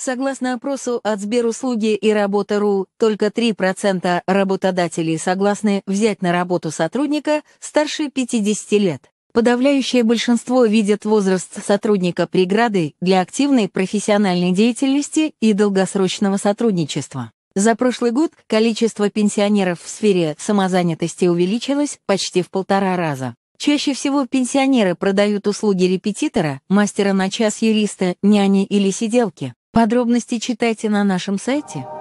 Согласно опросу от Сберуслуги и Работа.ру, только 3% работодателей согласны взять на работу сотрудника старше 50 лет. Подавляющее большинство видят возраст сотрудника преградой для активной профессиональной деятельности и долгосрочного сотрудничества. За прошлый год количество пенсионеров в сфере самозанятости увеличилось почти в полтора раза. Чаще всего пенсионеры продают услуги репетитора, мастера на час юриста, няни или сиделки. Подробности читайте на нашем сайте.